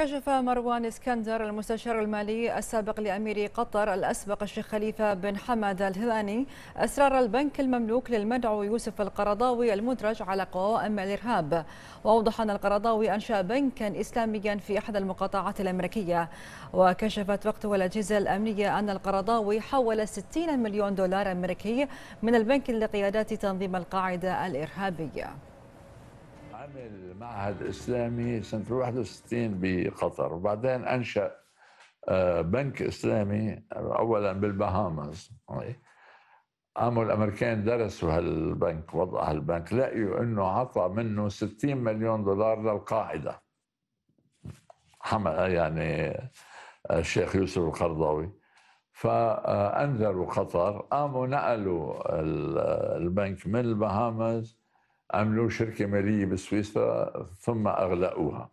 كشف مروان اسكندر المستشار المالي السابق لأمير قطر الأسبق الشيخ خليفة بن حمد الهذاني أسرار البنك المملوك للمدعو يوسف القرضاوي المدرج على قوائم الإرهاب وأوضح أن القرضاوي أنشأ بنكا إسلاميا في احدى المقاطعات الأمريكية وكشفت وقته الأجهزة الأمنية أن القرضاوي حول 60 مليون دولار أمريكي من البنك لقيادات تنظيم القاعدة الإرهابية عمل معهد اسلامي سنه 61 بقطر وبعدين انشا آه، بنك اسلامي اولا بالبهامز قاموا الامريكان درسوا هالبنك وضع هالبنك لقيوا انه عطى منه 60 مليون دولار للقاعده حمل يعني آه، الشيخ يوسف القرضاوي فانذروا قطر قاموا نقلوا البنك من البهامز عملوا شركه ماليه بسويسرا ثم اغلقوها